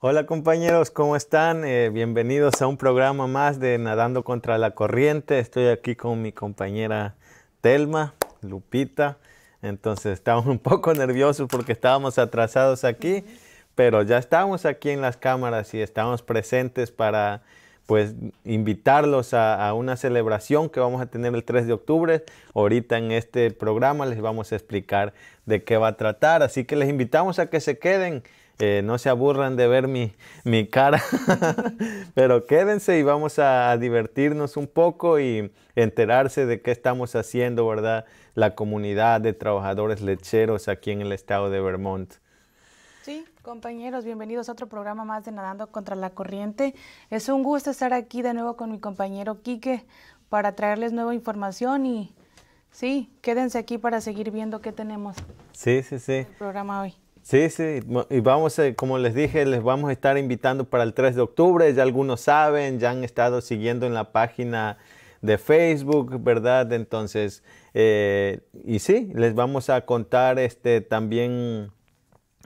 Hola compañeros, ¿cómo están? Eh, bienvenidos a un programa más de Nadando contra la Corriente. Estoy aquí con mi compañera Telma, Lupita. Entonces estamos un poco nerviosos porque estábamos atrasados aquí, pero ya estamos aquí en las cámaras y estamos presentes para pues invitarlos a, a, una celebración que vamos a tener el 3 de octubre. Ahorita en este programa les vamos a explicar de qué va a tratar, así que les invitamos a que se queden eh, no se aburran de ver mi, mi cara, pero quédense y vamos a, divertirnos un poco y enterarse de qué estamos haciendo, ¿verdad? La comunidad de trabajadores lecheros aquí en el estado de Vermont. Sí, compañeros, bienvenidos a otro programa más de Nadando contra la Corriente. Es un gusto estar aquí de nuevo con mi compañero Quique para traerles nueva información y sí, quédense aquí para seguir viendo qué tenemos. Sí, sí, sí. El programa hoy. Sí, sí, y vamos, eh, como les dije, les vamos a estar invitando para el 3 de octubre, ya algunos saben, ya han estado siguiendo en la página de Facebook, ¿verdad? Entonces, eh, y sí, les vamos a contar este también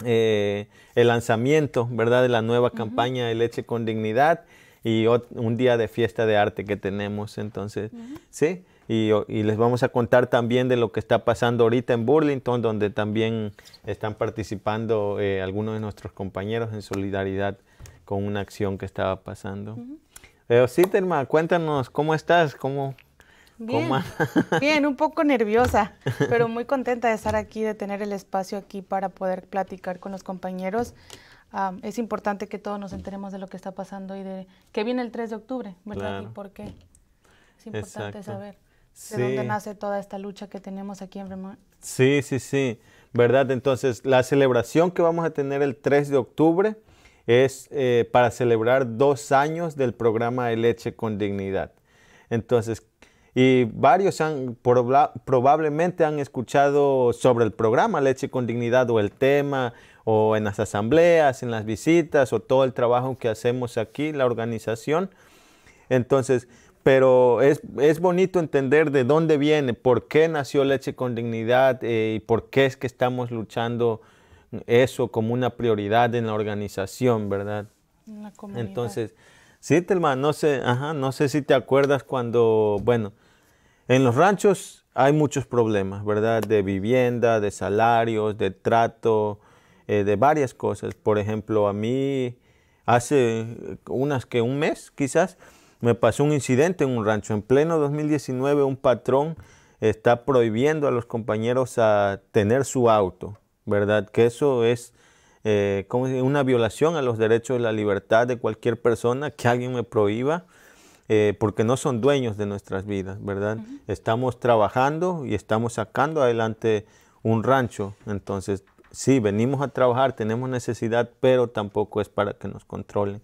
eh, el lanzamiento, ¿verdad? De la nueva campaña de Leche con Dignidad y un día de fiesta de arte que tenemos, entonces, sí. Y, les vamos a contar también de lo que está pasando ahorita en Burlington, donde también están participando eh, algunos de nuestros compañeros en solidaridad con una acción que estaba pasando. Eh, sí, Terma, cuéntanos, ¿cómo estás? ¿Cómo, Bien, un poco nerviosa, pero muy contenta de estar aquí, de tener el espacio aquí para poder platicar con los compañeros. es importante que todos nos enteremos de lo que está pasando y de que viene el 3 de octubre, ¿verdad? Y por qué. Es importante saber. De dónde nace toda esta lucha que tenemos aquí en Vermont. Sí, sí, sí. ¿Verdad? Entonces, la celebración que vamos a tener el 3 de octubre es eh, para celebrar dos años del programa de leche con dignidad. Entonces, y varios han, probablemente han escuchado sobre el programa Leche con Dignidad o el tema, o en las asambleas, en las visitas, o todo el trabajo que hacemos aquí, la organización. Entonces, pero es, es, bonito entender de dónde viene, por qué nació Leche con Dignidad eh, y por qué es que estamos luchando eso como una prioridad en la organización, ¿verdad? la comunidad. Entonces, sí, Telma, no sé, ajá, no sé si te acuerdas cuando, bueno, en los ranchos hay muchos problemas, ¿verdad? De vivienda, de salarios, de trato, eh, de varias cosas. Por ejemplo, a mí hace unas que un mes quizás, me pasó un incidente en un rancho. En pleno 2019 un patrón está prohibiendo a los compañeros a tener su auto, ¿verdad? Que eso es eh, como una violación a los derechos de la libertad de cualquier persona, que alguien me prohíba. Eh, porque no son dueños de nuestras vidas, ¿verdad? Estamos trabajando y estamos sacando adelante un rancho, entonces sí, venimos a trabajar, tenemos necesidad, pero tampoco es para que nos controlen.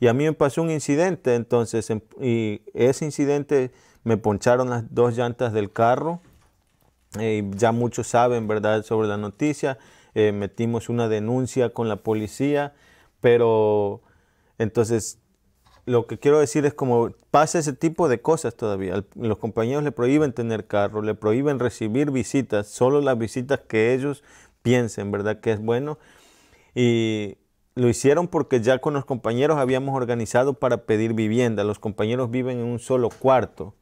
Y a mí me pasó un incidente, entonces, em, y ese incidente me poncharon las dos llantas del carro. Eh, y ya muchos saben, ¿verdad?, sobre la noticia. Eh, metimos una denuncia con la policía, pero entonces lo que quiero decir es como pasa ese tipo de cosas todavía. Los compañeros le prohíben tener carro, le prohíben recibir visitas, solo las visitas que ellos piensen, ¿verdad? Que es bueno. Y lo hicieron porque ya con los compañeros habíamos organizado para pedir vivienda. Los compañeros viven en un solo cuarto.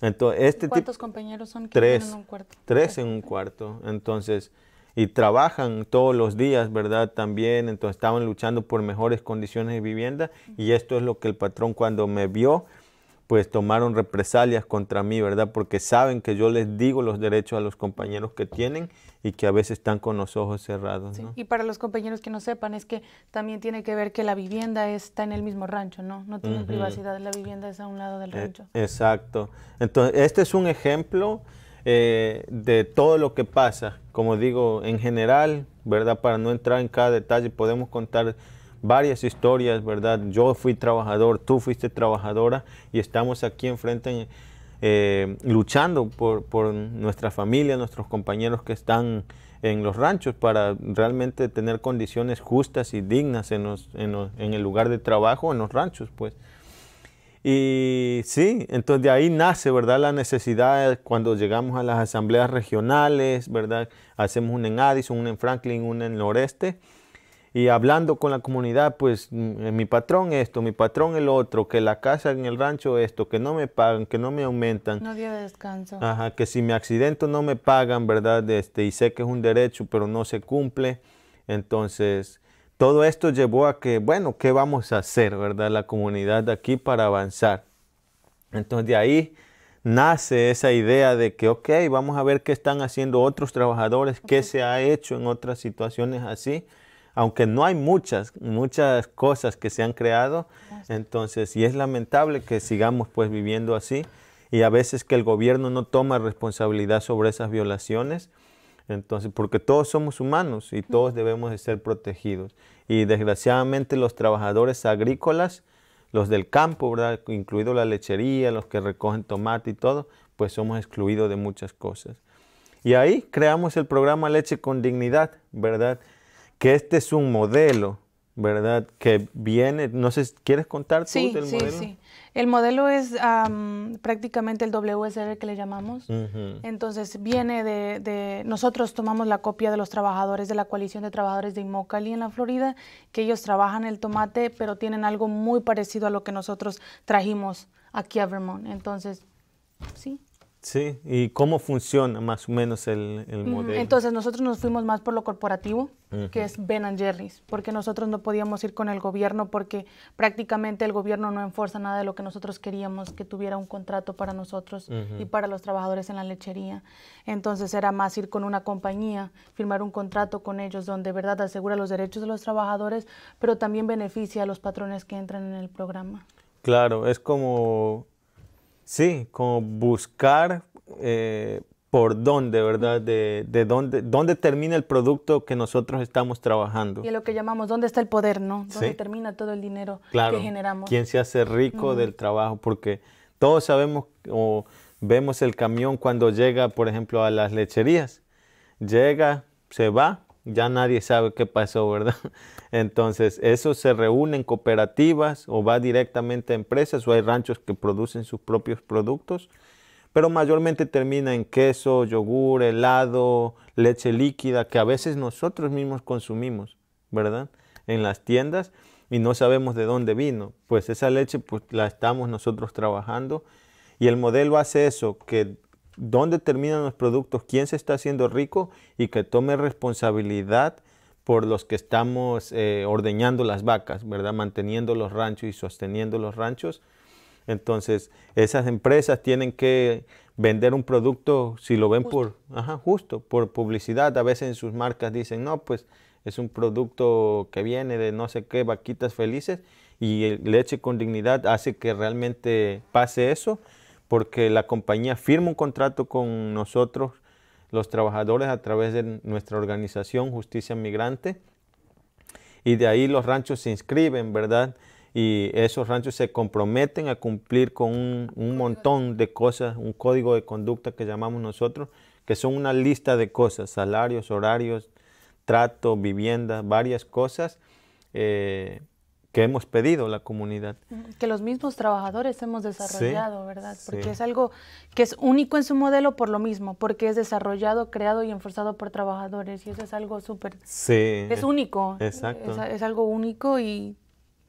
Entonces, este ¿Cuántos compañeros son? tres. En un cuarto? Tres en un cuarto. Entonces, y trabajan todos los días, ¿verdad? También, entonces estaban luchando por mejores condiciones de vivienda y esto es lo que el patrón cuando me vio, pues tomaron represalias contra mí, ¿verdad? Porque saben que yo les digo los derechos a los compañeros que tienen y que a veces están con los ojos cerrados. Y para los compañeros que no sepan, es que también tiene que ver que la vivienda está en el mismo rancho, ¿no? No tienen privacidad, la vivienda es a un lado del eh, rancho. exacto. Entonces, este es un ejemplo eh, de todo lo que pasa. Como digo, en general, ¿verdad? Para no entrar en cada detalle, podemos contar varias historias, ¿verdad? Yo fui trabajador, tú fuiste trabajadora y estamos aquí enfrente eh, luchando por, por, nuestra familia, nuestros compañeros que están en los ranchos para realmente tener condiciones justas y dignas en, en, el lugar de trabajo, en los ranchos, pues. Y sí, entonces de ahí nace, ¿verdad? La necesidad cuando llegamos a las asambleas regionales, ¿verdad? Hacemos una en Addison, una en Franklin, una en el noreste y hablando con la comunidad, pues mm, eh, mi patrón esto, mi patrón el otro, que la casa en el rancho esto, que no me pagan, que no me aumentan. No dio descanso. Ajá, que si me accidento no me pagan, ¿verdad? Este, y sé que es un derecho, pero no se cumple. Entonces, todo esto llevó a que, bueno, ¿qué vamos a hacer, verdad? La comunidad de aquí para avanzar. Entonces, de ahí nace esa idea de que, ok, vamos a ver qué están haciendo otros trabajadores, qué se ha hecho en otras situaciones así aunque no hay muchas, muchas cosas que se han creado, entonces, y es lamentable que sigamos pues viviendo así, y a veces que el gobierno no toma responsabilidad sobre esas violaciones, entonces, porque todos somos humanos y todos debemos de ser protegidos. Y desgraciadamente los trabajadores agrícolas, los del campo, ¿verdad? incluido la lechería, los que recogen tomate y todo, pues somos excluidos de muchas cosas. Y ahí creamos el programa Leche con Dignidad, ¿verdad? que este es un modelo, ¿verdad? Que viene, no sé, ¿quieres contar tú del sí, modelo? Sí, sí. El modelo es prácticamente el WSR que le llamamos. Entonces viene de, de, nosotros tomamos la copia de los trabajadores de la coalición de trabajadores de Immokalee en la Florida, que ellos trabajan el tomate, pero tienen algo muy parecido a lo que nosotros trajimos aquí a Vermont. Entonces, sí. Sí, ¿y cómo funciona más o menos el, el modelo? Entonces nosotros nos fuimos más por lo corporativo, que es Ben Jerry's, porque nosotros no podíamos ir con el gobierno porque prácticamente el gobierno no enforza nada de lo que nosotros queríamos, que tuviera un contrato para nosotros y para los trabajadores en la lechería. Entonces era más ir con una compañía, firmar un contrato con ellos donde verdad asegura los derechos de los trabajadores, pero también beneficia a los patrones que entran en el programa. Claro, es como Sí, como buscar eh, por dónde, ¿verdad? De, de, dónde, dónde termina el producto que nosotros estamos trabajando. Y lo que llamamos, ¿dónde está el poder, no? ¿Dónde termina todo el dinero que generamos? ¿Quién se hace rico del trabajo? Porque todos sabemos o vemos el camión cuando llega, por ejemplo, a las lecherías. Llega, se va, ya nadie sabe qué pasó, ¿verdad? Entonces, eso se reúne en cooperativas o va directamente a empresas o hay ranchos que producen sus propios productos, pero mayormente termina en queso, yogur, helado, leche líquida, que a veces nosotros mismos consumimos, ¿verdad? En las tiendas y no sabemos de dónde vino. Pues esa leche pues, la estamos nosotros trabajando y el modelo hace eso, que dónde terminan los productos, quién se está haciendo rico y que tome responsabilidad por los que estamos eh, ordeñando las vacas, ¿verdad? Manteniendo los ranchos y sosteniendo los ranchos. Entonces, esas empresas tienen que vender un producto, si lo ven por, justo, por publicidad. A veces en sus marcas dicen, no, pues es un producto que viene de no sé qué, vaquitas felices, y leche con dignidad hace que realmente pase eso porque la compañía firma un contrato con nosotros, los trabajadores, a través de nuestra organización Justicia Migrante, y de ahí los ranchos se inscriben, ¿verdad? Y esos ranchos se comprometen a cumplir con un, montón de cosas, un código de conducta que llamamos nosotros, que son una lista de cosas, salarios, horarios, trato, vivienda, varias cosas. Eh, que hemos pedido la comunidad. Que los mismos trabajadores hemos desarrollado, ¿verdad? Porque es algo que es único en su modelo por lo mismo, porque es desarrollado, creado y enforzado por trabajadores y eso es algo súper... Sí. Es único. Exacto. Es, algo único y...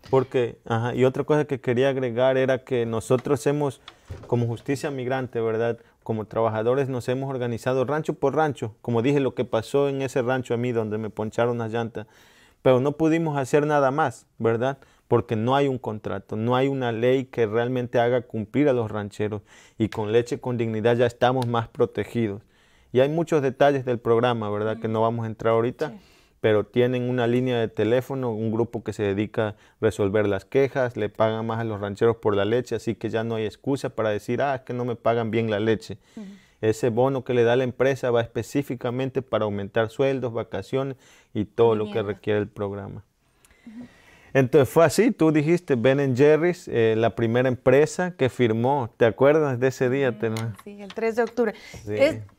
Porque, ajá, y otra cosa que quería agregar era que nosotros hemos, como justicia migrante, ¿verdad? Como trabajadores nos hemos organizado rancho por rancho, como dije lo que pasó en ese rancho a mí donde me poncharon las llantas pero no pudimos hacer nada más, ¿verdad? Porque no hay un contrato, no hay una ley que realmente haga cumplir a los rancheros y con leche con dignidad ya estamos más protegidos. Y hay muchos detalles del programa, ¿verdad? Que no vamos a entrar ahorita. pero tienen una línea de teléfono, un grupo que se dedica a resolver las quejas, le pagan más a los rancheros por la leche, así que ya no hay excusa para decir, ah, es que no me pagan bien la leche. Ese bono que le da la empresa va específicamente para aumentar sueldos, vacaciones y todo lo que requiere el programa. Entonces fue así, tú dijiste Ben Jerry's, eh, la primera empresa que firmó. ¿Te acuerdas de ese día, mm, Tena? Sí, el 3 de octubre.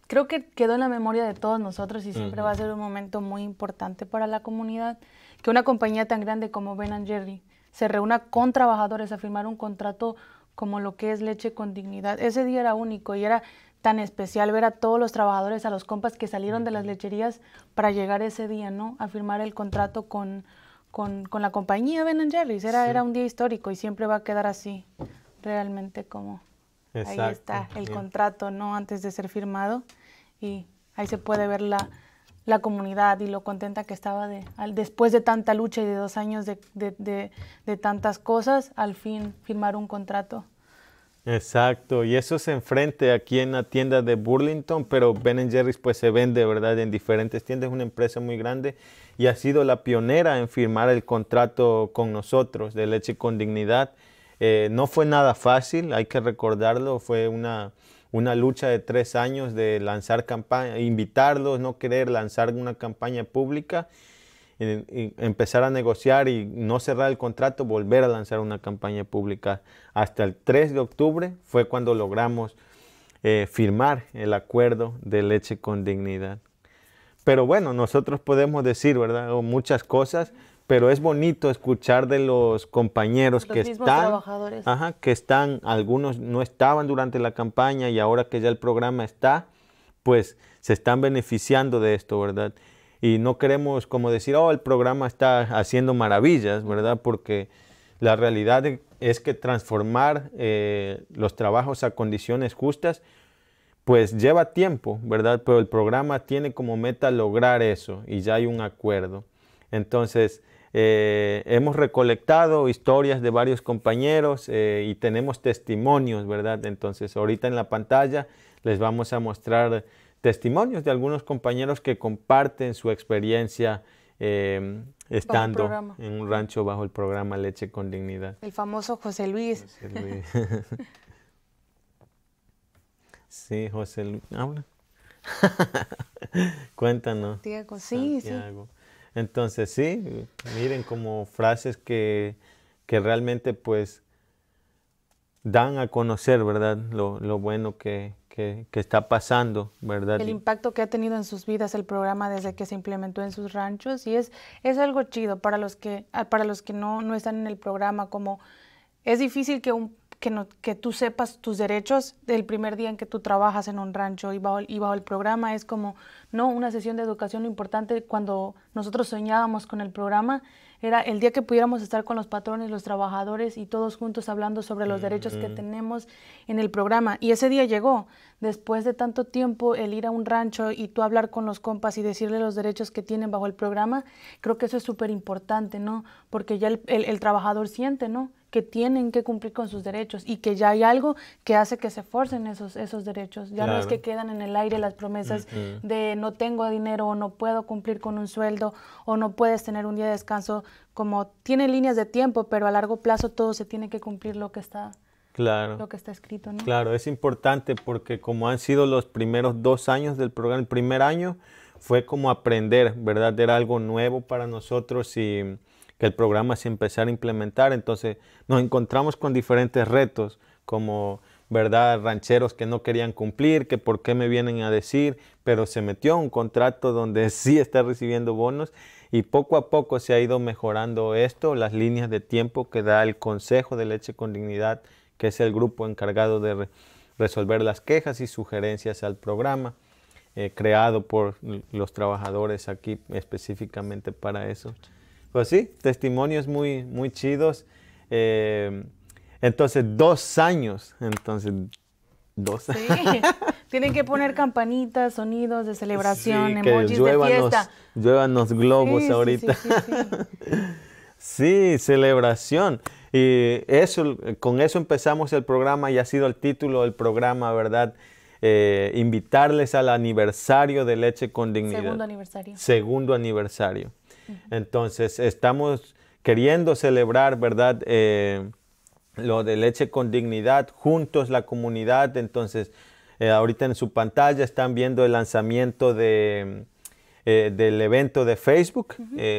creo que quedó en la memoria de todos nosotros y siempre va a ser un momento muy importante para la comunidad que una compañía tan grande como Ben Jerry se reúna con trabajadores a firmar un contrato como lo que es leche con dignidad. Ese día era único y era tan especial ver a todos los trabajadores, a los compas que salieron de las lecherías para llegar ese día, ¿no? A firmar el contrato con, con, la compañía Ben Jerry's. Era, era un día histórico y siempre va a quedar así, realmente como... Ahí está el contrato, ¿no? Antes de ser firmado. Y ahí se puede ver la, la comunidad y lo contenta que estaba de, después de tanta lucha y de dos años de, de, de tantas cosas, al fin firmar un contrato. Exacto, y eso se enfrenta aquí en la tienda de Burlington, pero Ben Jerry's pues se vende, ¿verdad? En diferentes tiendas, es una empresa muy grande y ha sido la pionera en firmar el contrato con nosotros de leche con dignidad. Eh, no fue nada fácil, hay que recordarlo, fue una, una lucha de tres años de lanzar campaña, invitarlos, no querer lanzar una campaña pública empezar a negociar y no cerrar el contrato, volver a lanzar una campaña pública. Hasta el 3 de octubre fue cuando logramos eh, firmar el acuerdo de leche con dignidad. Pero bueno, nosotros podemos decir, ¿verdad? muchas cosas, pero es bonito escuchar de los compañeros que están, ajá, que están, algunos no estaban durante la campaña y ahora que ya el programa está, pues se están beneficiando de esto, ¿verdad? y no queremos como decir, oh, el programa está haciendo maravillas, ¿verdad? Porque la realidad es que transformar eh, los trabajos a condiciones justas, pues lleva tiempo, ¿verdad? Pero el programa tiene como meta lograr eso y ya hay un acuerdo. Entonces, eh, hemos recolectado historias de varios compañeros eh, y tenemos testimonios, ¿verdad? Entonces, ahorita en la pantalla les vamos a mostrar testimonios de algunos compañeros que comparten su experiencia eh, estando en un rancho bajo el programa Leche con Dignidad. El famoso José Luis. José Luis. sí, José Luis. Habla. Cuéntanos. Diego, sí, sí. Entonces, sí, miren como frases que, realmente pues dan a conocer, ¿verdad? Lo, lo bueno que, que, está pasando, ¿verdad? El impacto que ha tenido en sus vidas el programa desde que se implementó en sus ranchos y es, es algo chido para los que, ah, para los que no, no están en el programa, como es difícil que, un, que, no, que tú sepas tus derechos del primer día en que tú trabajas en un rancho y bajo, y el programa es como, no, una sesión de educación importante cuando nosotros soñábamos con el programa era el día que pudiéramos estar con los patrones, los trabajadores y todos juntos hablando sobre los derechos que tenemos en el programa. Y ese día llegó, después de tanto tiempo, el ir a un rancho y tú hablar con los compas y decirle los derechos que tienen bajo el programa, creo que eso es súper importante, ¿no? Porque ya el, el trabajador siente, ¿no? que tienen que cumplir con sus derechos y que ya hay algo que hace que se forcen esos, esos derechos. Ya no es que quedan en el aire las promesas mm, mm. de no tengo dinero o no puedo cumplir con un sueldo o no puedes tener un día de descanso, como tiene líneas de tiempo, pero a largo plazo todo se tiene que cumplir lo que está. Claro. Lo que está escrito, ¿no? Claro, es importante porque como han sido los primeros dos años del programa, el primer año fue como aprender, ¿verdad? Era algo nuevo para nosotros y que el programa se empezara a implementar. Entonces nos encontramos con diferentes retos como ¿verdad? Rancheros que no querían cumplir, que por qué me vienen a decir, pero se metió un contrato donde sí está recibiendo bonos y poco a poco se ha ido mejorando esto, las líneas de tiempo que da el Consejo de Leche con Dignidad, que es el grupo encargado de resolver las quejas y sugerencias al programa. Eh, creado por los trabajadores aquí específicamente para eso. Pues sí, testimonios muy, muy chidos. Eh, entonces, dos años. Entonces, dos Sí. Tienen que poner campanitas, sonidos de celebración, emojis de fiesta. llévanos globos ahorita. sí, celebración. Y eso, con eso empezamos el programa y ha sido el título del programa, ¿verdad? Eh, invitarles al aniversario de Leche con Dignidad. Segundo aniversario. Segundo aniversario. Entonces, estamos queriendo celebrar, ¿verdad? Eh, lo de leche con dignidad, juntos la comunidad. Entonces, eh, ahorita en su pantalla están viendo el lanzamiento eh, del evento de Facebook,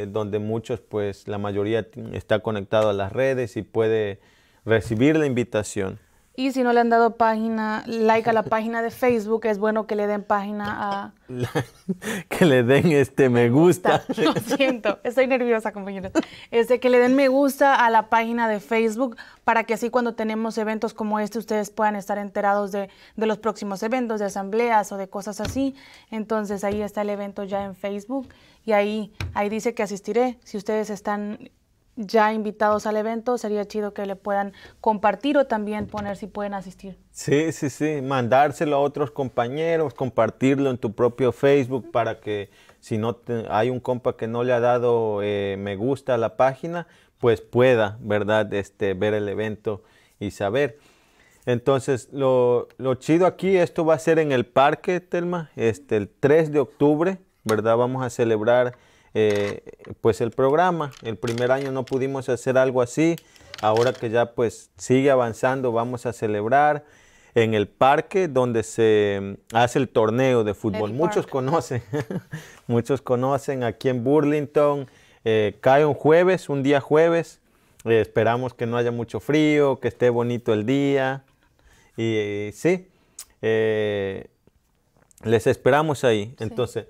donde muchos, pues la mayoría está conectado a las redes y puede recibir la invitación. Y si no le han dado página, like a la página de Facebook, es bueno que le den página a... que le den este me gusta. Lo siento, estoy nerviosa, compañeros. Este, que le den me gusta a la página de Facebook para que así cuando tenemos eventos como este, ustedes puedan estar enterados de, de los próximos eventos, de asambleas o de cosas así. Entonces ahí está el evento ya en Facebook y ahí, ahí dice que asistiré. Si ustedes están ya invitados al evento, sería chido que le puedan compartir o también poner si pueden asistir. Sí, sí, sí, mandárselo a otros compañeros, compartirlo en tu propio Facebook para que si no hay un compa que no le ha dado eh, me gusta a la página, pues pueda, ¿verdad?, este, ver el evento y saber. Entonces, lo, chido aquí, esto va a ser en el parque, Telma, este, el 3 de octubre, ¿verdad? Vamos a celebrar eh, pues el programa. El primer año no pudimos hacer algo así. Ahora que ya pues sigue avanzando, vamos a celebrar en el parque donde se mm, hace el torneo de fútbol. muchos conocen, muchos conocen aquí en Burlington. Eh, cae un jueves, un día jueves. Eh, esperamos que no haya mucho frío, que esté bonito el día. Y, sí, les esperamos ahí. Entonces,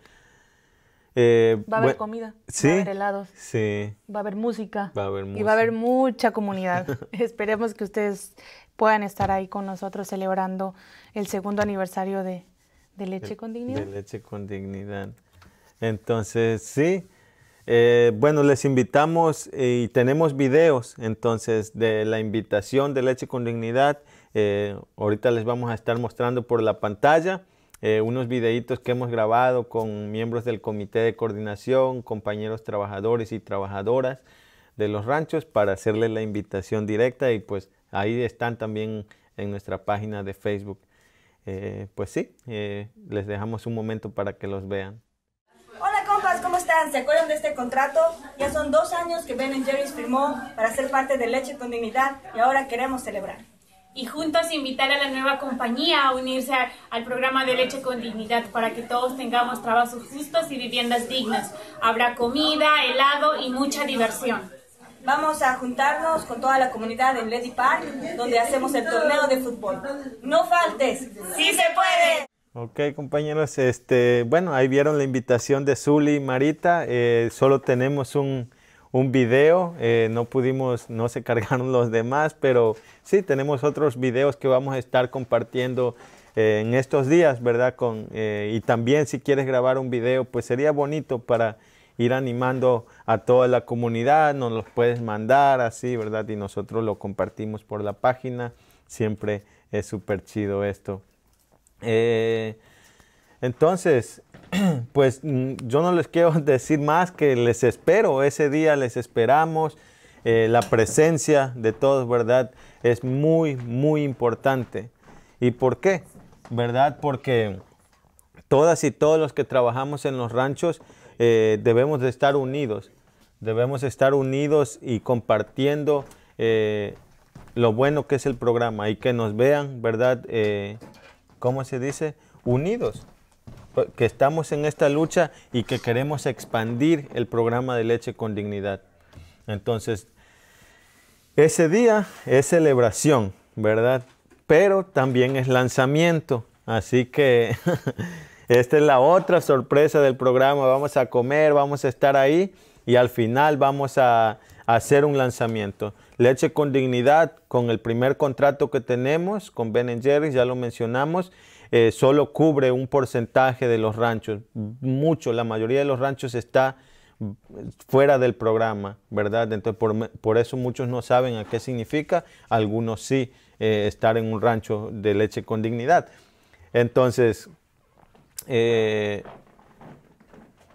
eh, va a haber comida, va a haber helados, sí. va a haber música, y va a haber mucha comunidad. Esperemos que ustedes puedan estar ahí con nosotros celebrando el segundo aniversario de, Leche con Dignidad. Leche con Dignidad. Entonces, sí. Eh, bueno, les invitamos eh, y tenemos videos entonces de la invitación de Leche con Dignidad. ahorita les vamos a estar mostrando por la pantalla. Eh, unos videitos que hemos grabado con miembros del comité de coordinación, compañeros trabajadores y trabajadoras de los ranchos para hacerles la invitación directa y pues ahí están también en nuestra página de Facebook. Eh, pues sí, eh, les dejamos un momento para que los vean. Hola compas, ¿cómo están? ¿Se acuerdan de este contrato? Ya son dos años que Ben Jerry's firmó para ser parte de Leche con Dignidad y ahora queremos celebrar y juntos invitar a la nueva compañía a unirse al programa de leche con dignidad para que todos tengamos trabajos justos y viviendas dignas. Habrá comida, helado y mucha diversión. Vamos a juntarnos con toda la comunidad en Lady Park, donde hacemos el torneo de fútbol. No faltes, sí se puede. Ok, compañeros, este, bueno, ahí vieron la invitación de Zuli y Marita. Eh, solo tenemos un, un video, eh, no pudimos, no se cargaron los demás, pero sí, tenemos otros videos que vamos a estar compartiendo eh, en estos días, ¿verdad? Con, eh, y también si quieres grabar un video, pues sería bonito para ir animando a toda la comunidad, nos los puedes mandar así, ¿verdad? Y nosotros lo compartimos por la página, siempre es súper chido esto. entonces, pues mm, yo no les quiero decir más que les espero, ese día les esperamos. Eh, la presencia de todos, ¿verdad? Es muy, muy importante. ¿Y por qué? ¿Verdad? Porque todas y todos los que trabajamos en los ranchos eh, debemos de estar unidos. Debemos estar unidos y compartiendo eh, lo bueno que es el programa y que nos vean, ¿verdad? ¿Cómo se dice? Unidos que estamos en esta lucha y que queremos expandir el programa de leche con dignidad. Entonces, ese día es celebración, ¿verdad? Pero también es lanzamiento. Así que esta es la otra sorpresa del programa. Vamos a comer, vamos a estar ahí y al final vamos a, hacer un lanzamiento. Leche con dignidad, con el primer contrato que tenemos con Ben Jerry, ya lo mencionamos eh, solo cubre un porcentaje de los ranchos, mucho, la mayoría de los ranchos está mm, fuera del programa, ¿verdad? Entonces, por, eso muchos no saben a qué significa, algunos sí, eh, estar en un rancho de leche con dignidad. Entonces, eh,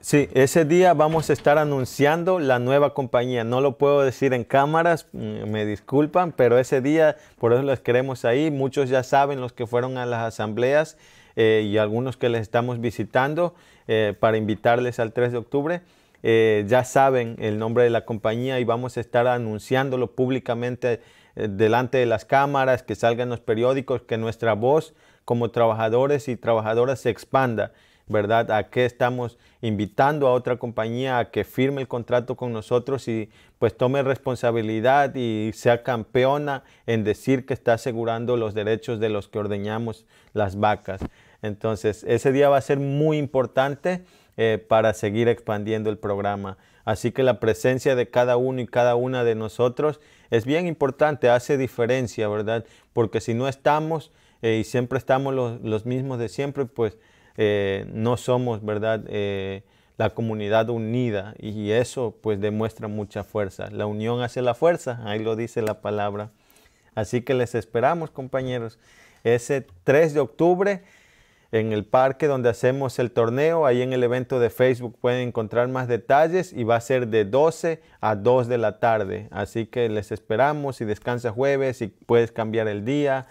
Sí, ese día vamos a estar anunciando la nueva compañía. No lo puedo decir en cámaras, mm, me disculpan, pero ese día, por eso les queremos ahí. Muchos ya saben los que fueron a las asambleas eh, y algunos que les estamos visitando eh, para invitarles al 3 de octubre. Eh, ya saben el nombre de la compañía y vamos a estar anunciándolo públicamente delante de las cámaras, que salgan los periódicos, que nuestra voz como trabajadores y trabajadoras se expanda ¿verdad? ¿A qué estamos invitando a otra compañía a que firme el contrato con nosotros y pues tome responsabilidad y sea campeona en decir que está asegurando los derechos de los que ordeñamos las vacas? Entonces, ese día va a ser muy importante eh, para seguir expandiendo el programa. Así que la presencia de cada uno y cada una de nosotros es bien importante, hace diferencia, ¿verdad? Porque si no estamos eh, y siempre estamos los mismos de siempre, pues eh, no somos, ¿verdad? Eh, la comunidad unida y eso pues demuestra mucha fuerza. La unión hace la fuerza, ahí lo dice la palabra. Así que les esperamos compañeros ese 3 de octubre en el parque donde hacemos el torneo, ahí en el evento de Facebook pueden encontrar más detalles y va a ser de 12 a 2 de la tarde. Así que les esperamos, y descansa jueves, y puedes cambiar el día,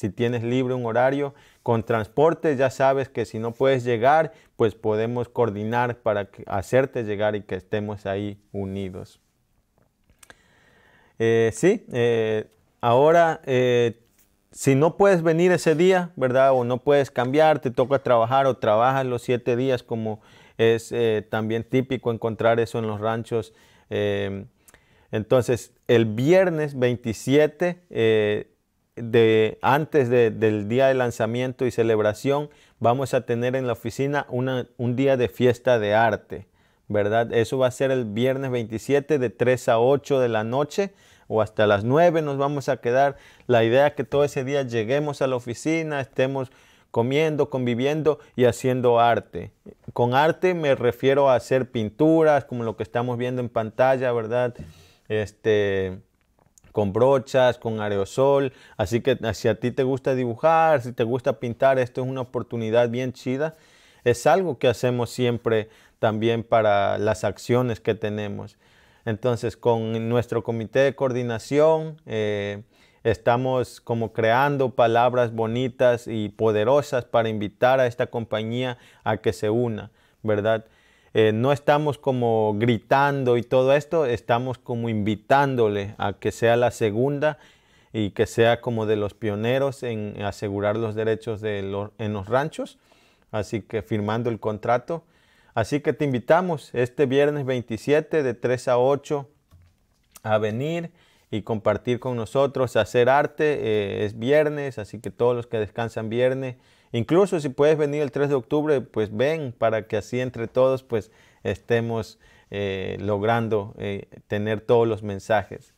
si tienes libre un horario. Con transporte ya sabes que si no puedes llegar, pues podemos coordinar para hacerte llegar y que estemos ahí unidos. Eh, sí, eh, ahora eh, si no puedes venir ese día, ¿verdad? O no puedes cambiar, te toca trabajar o trabajas los siete días como es también típico encontrar eso en los ranchos. entonces, el viernes 27 de, antes del día de lanzamiento y celebración, vamos a tener en la oficina un día de fiesta de arte, ¿verdad? Eso va a ser el viernes 27 de 3 a 8 de la noche o hasta las 9 nos vamos a quedar. La idea es que todo ese día lleguemos a la oficina, estemos comiendo, conviviendo y haciendo arte. Con arte me refiero a hacer pinturas, como lo que estamos viendo en pantalla, ¿verdad? Este, con brochas, con aerosol. Así que eh, si a ti te gusta dibujar, si te gusta pintar, esto es una oportunidad bien chida. Es algo que hacemos siempre también para las acciones que tenemos. Entonces, con nuestro comité de coordinación, eh, estamos como creando palabras bonitas y poderosas para invitar a esta compañía a que se una, ¿verdad? Eh, no estamos como gritando y todo esto, estamos como invitándole a que sea la segunda y que sea como de los pioneros en asegurar los derechos en los ranchos, así que firmando el contrato. Así que te invitamos este viernes 27 de 3 a 8 a venir y compartir con nosotros, hacer arte. Eh, es viernes, así que todos los que descansan viernes, Incluso si puedes venir el 3 de octubre, pues ven para que así entre todos pues estemos eh, logrando eh, tener todos los mensajes.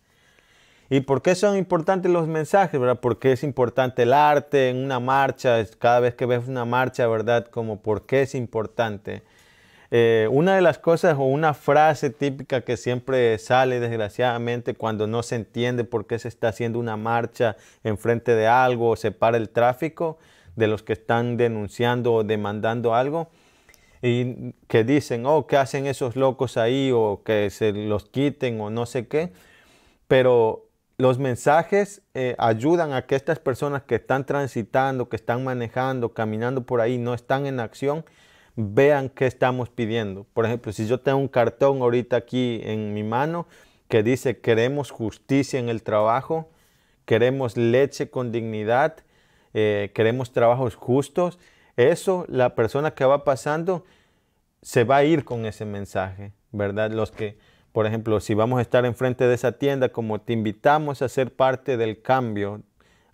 ¿Y por qué son importantes los mensajes? ¿verdad? Porque es importante el arte en una marcha? Cada vez que ves una marcha, ¿verdad? Como por qué es importante. Eh, una de las cosas o una frase típica que siempre sale desgraciadamente cuando no se entiende por qué se está haciendo una marcha enfrente de algo o se para el tráfico de los que están denunciando o demandando algo y que dicen, oh, ¿qué hacen esos locos ahí? O que se los quiten o no sé qué. Pero los mensajes eh, ayudan a que estas personas que están transitando, que están manejando, caminando por ahí, no están en acción, vean qué estamos pidiendo. Por ejemplo, si yo tengo un cartón ahorita aquí en mi mano que dice queremos justicia en el trabajo, queremos leche con dignidad, eh, queremos trabajos justos. Eso, la persona que va pasando se va a ir con ese mensaje, ¿verdad? Los que, por ejemplo, si vamos a estar enfrente de esa tienda, como te invitamos a ser parte del cambio,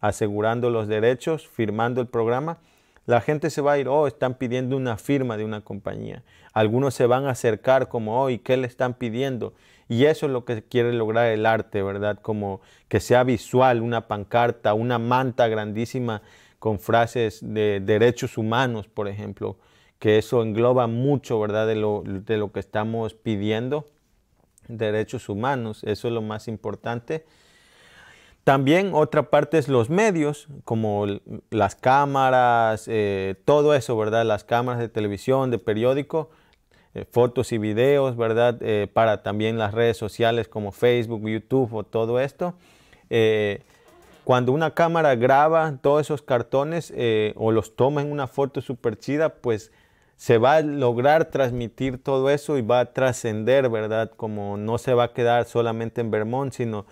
asegurando los derechos, firmando el programa, la gente se va a ir, oh, están pidiendo una firma de una compañía. Algunos se van a acercar como, oh, ¿y qué le están pidiendo? Y eso es lo que quiere lograr el arte, ¿verdad? Como que sea visual, una pancarta, una manta grandísima con frases de derechos humanos, por ejemplo, que eso engloba mucho, ¿verdad? De lo, de lo que estamos pidiendo, derechos humanos, eso es lo más importante. También otra parte es los medios, como las cámaras, eh, todo eso, ¿verdad? Las cámaras de televisión, de periódico, eh, fotos y videos, ¿verdad? Eh, para también las redes sociales como Facebook, YouTube o todo esto. Eh, cuando una cámara graba todos esos cartones o los toma en una foto súper chida, pues se va a lograr transmitir todo eso y va a trascender, ¿verdad? Como no se va a quedar solamente en Vermont, sino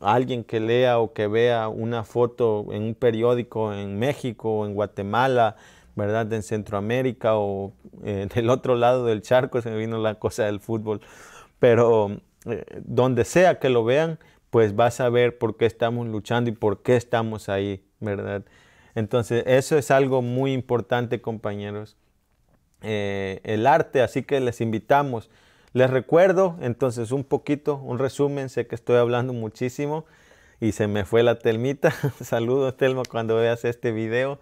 alguien que lea o que vea una foto en un periódico en México, o en Guatemala, ¿verdad? En Centroamérica o eh, del otro lado del charco se me vino la cosa del fútbol, pero eh, donde sea que lo vean, pues vas a ver por qué estamos luchando y por qué estamos ahí, ¿verdad? Entonces, eso es algo muy importante, compañeros. Eh, el arte, así que les invitamos. Les recuerdo, entonces, un poquito, un resumen, sé que estoy hablando muchísimo y se me fue la telmita. Saludos, Telmo, cuando veas este video.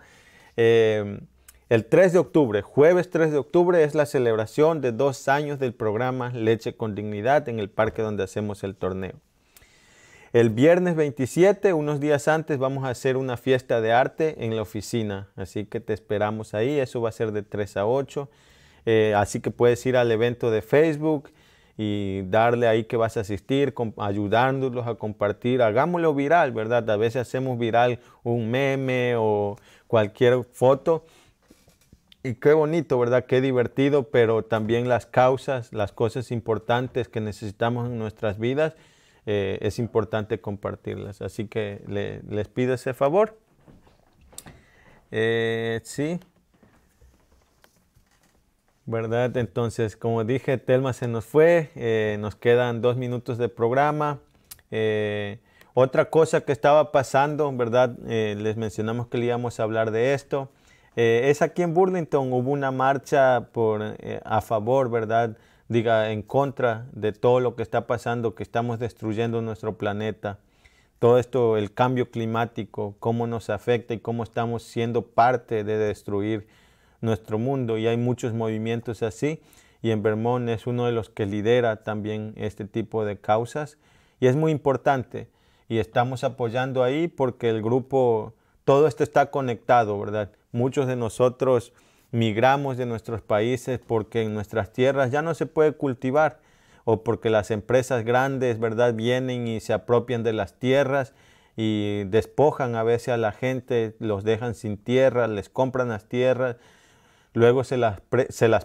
El 3 de octubre, jueves 3 de octubre, es la celebración de dos años del programa Leche con Dignidad en el parque donde hacemos el torneo. El viernes 27, unos días antes, vamos a hacer una fiesta de arte en la oficina. Así que te esperamos ahí. Eso va a ser de 3 a 8. Eh, así que puedes ir al evento de Facebook y darle ahí que vas a asistir, ayudándolos a compartir. Hagámoslo viral, ¿verdad? A veces hacemos viral un meme o cualquier foto y qué bonito, ¿verdad? Qué divertido, pero también las causas, las cosas importantes que necesitamos en nuestras vidas, eh, es importante compartirlas. Así que les pido ese favor. Eh, sí. ¿Verdad? Entonces, como dije, Telma se nos fue, eh, nos quedan dos minutos de programa. otra cosa que estaba pasando, ¿verdad? les mencionamos que le íbamos a hablar de esto. Eh, es aquí en Burlington hubo una marcha por, eh, a favor, ¿verdad? Diga, en contra de todo lo que está pasando, que estamos destruyendo nuestro planeta. Todo esto, el cambio climático, cómo nos afecta y cómo estamos siendo parte de destruir nuestro mundo. Y hay muchos movimientos así. Y en Vermont es uno de los que lidera también este tipo de causas. Y es muy importante. Y estamos apoyando ahí porque el grupo, todo esto está conectado, ¿verdad? Muchos de nosotros migramos de nuestros países porque en nuestras tierras ya no se puede cultivar o porque las empresas grandes, ¿verdad?, vienen y se apropian de las tierras y despojan a veces a la gente, los dejan sin tierra, les compran las tierras, luego se las,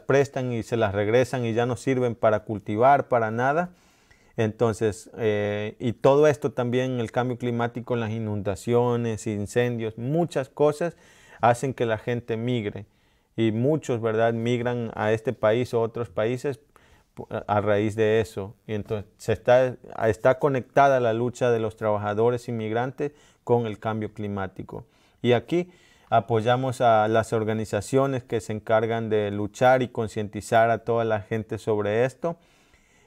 prestan y se las regresan y ya no sirven para cultivar, para nada. Entonces, eh, y todo esto también, el cambio climático, las inundaciones, incendios, muchas cosas hacen que la gente migre. Y muchos, ¿verdad?, migran a este país o a otros países a raíz de eso. Y entonces se está, está conectada la lucha de los trabajadores inmigrantes con el cambio climático. Y aquí apoyamos a las organizaciones que se encargan de luchar y concientizar a toda la gente sobre esto.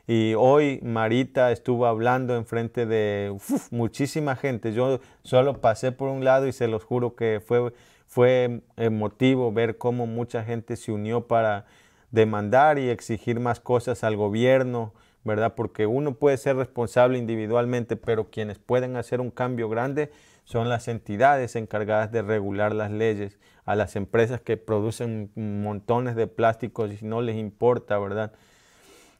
Y hoy Marita estuvo hablando enfrente de muchísima gente. Yo solo pasé por un lado y se los juro que fue fue emotivo ver cómo mucha gente se unió para demandar y exigir más cosas al gobierno, ¿verdad? Porque uno puede ser responsable individualmente, pero quienes pueden hacer un cambio grande son las entidades encargadas de regular las leyes, a las empresas que producen montones de plásticos y no les importa, ¿verdad?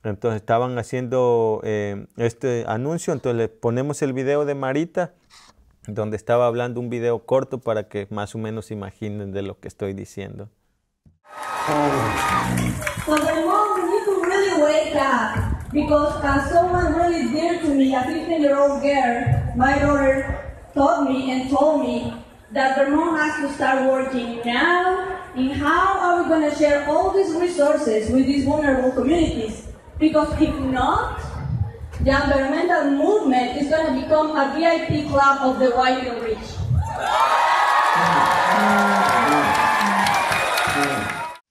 Entonces estaban haciendo eh, este anuncio, entonces le ponemos el video de Marita donde estaba hablando un video corto para que más o menos imaginen de lo que estoy diciendo. So, Vermont, need to really wake up because uh, someone really dear to me, a 15-year-old girl, my daughter, taught me and told me that Vermont has to start working now in how are we going to share all these resources with these vulnerable communities because if not, The environmental movement is going to become a VIP club of the white and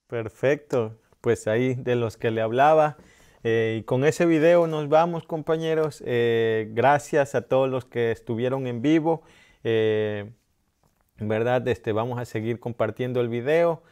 Perfecto, pues ahí de los que le hablaba. Eh, y con ese video nos vamos compañeros. Eh, gracias a todos los que estuvieron en vivo. en eh, verdad, este, vamos a seguir compartiendo el video.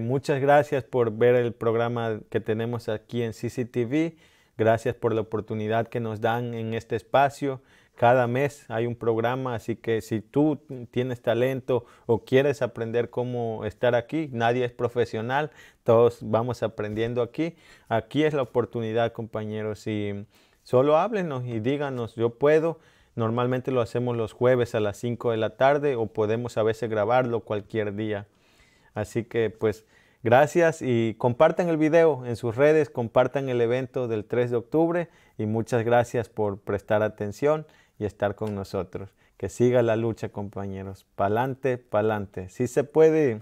muchas gracias por ver el programa que tenemos aquí en CCTV. Gracias por la oportunidad que nos dan en este espacio. Cada mes hay un programa, así que si tú tienes talento o quieres aprender cómo estar aquí, nadie es profesional, todos vamos aprendiendo aquí. Aquí es la oportunidad, compañeros, y solo háblenos y díganos, yo puedo. Normalmente lo hacemos los jueves a las 5 de la tarde o podemos a veces grabarlo cualquier día. Así que pues Gracias y compartan el video en sus redes, compartan el evento del 3 de octubre y muchas gracias por prestar atención y estar con nosotros. Que siga la lucha, compañeros. Pa'lante, pa'lante. Si se puede.